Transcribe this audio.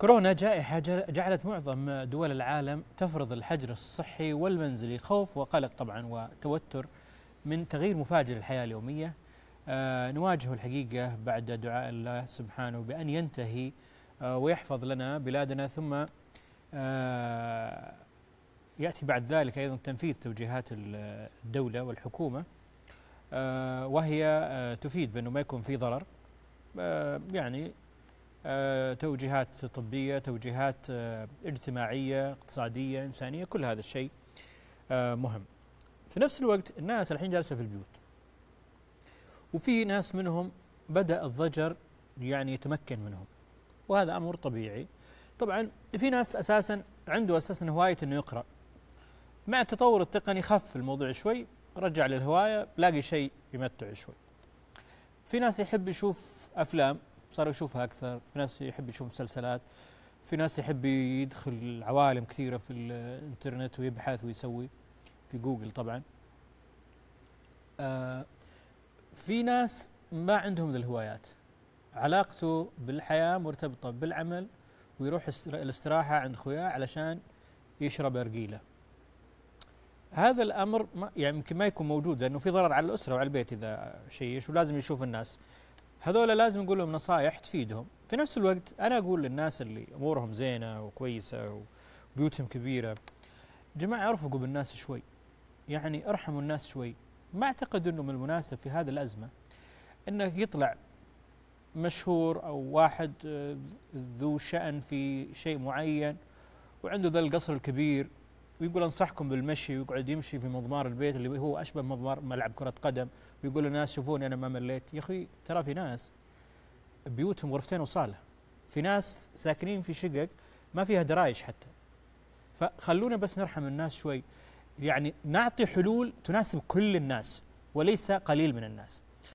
كورونا جائحة جعلت معظم دول العالم تفرض الحجر الصحي والمنزلي خوف وقلق طبعا وتوتر من تغيير مفاجئ للحياة اليومية آه، نواجه نواجهه الحقيقة بعد دعاء الله سبحانه بأن ينتهي آه، ويحفظ لنا بلادنا ثم آه، يأتي بعد ذلك أيضا تنفيذ توجيهات الدولة والحكومة وهي تفيد بأنه ما يكون في ضرر يعني آه، توجيهات طبية توجيهات آه، اجتماعية اقتصادية إنسانية كل هذا الشيء آه، مهم في نفس الوقت الناس الحين جالسة في البيوت وفي ناس منهم بدأ الضجر يعني يتمكن منهم وهذا أمر طبيعي طبعا في ناس أساسا عنده أساسا هواية أنه يقرأ مع التطور التقني خف الموضوع شوي رجع للهواية لاقي شيء يمتعه شوي في ناس يحب يشوف أفلام صار يشوفها اكثر في ناس يحب يشوف مسلسلات في ناس يحب يدخل عوالم كثيره في الانترنت ويبحث ويسوي في جوجل طبعا آه في ناس ما عندهم ذي الهوايات علاقته بالحياه مرتبطه بالعمل ويروح الاستراحه عند خوياه علشان يشرب ارجيله هذا الامر ما يعني يمكن ما يكون موجود لانه في ضرر على الاسره وعلى البيت اذا شيش ولازم يشوف الناس هذول لازم نقول لهم نصائح تفيدهم في نفس الوقت أنا أقول للناس اللي أمورهم زينة وكويسة وبيوتهم كبيرة جماعة ارفقوا بالناس شوي يعني ارحموا الناس شوي ما أعتقد أنه من المناسب في هذه الأزمة انه يطلع مشهور أو واحد آه، ذو شأن في شيء معين وعنده ذا القصر الكبير ويقول انصحكم بالمشي ويقعد يمشي في مضمار البيت اللي هو اشبه مضمار ملعب كره قدم ويقول للناس شوفوني انا ما مليت يا اخي ترى في ناس بيوتهم غرفتين وصاله في ناس ساكنين في شقق ما فيها درايش حتى فخلونا بس نرحم الناس شوي يعني نعطي حلول تناسب كل الناس وليس قليل من الناس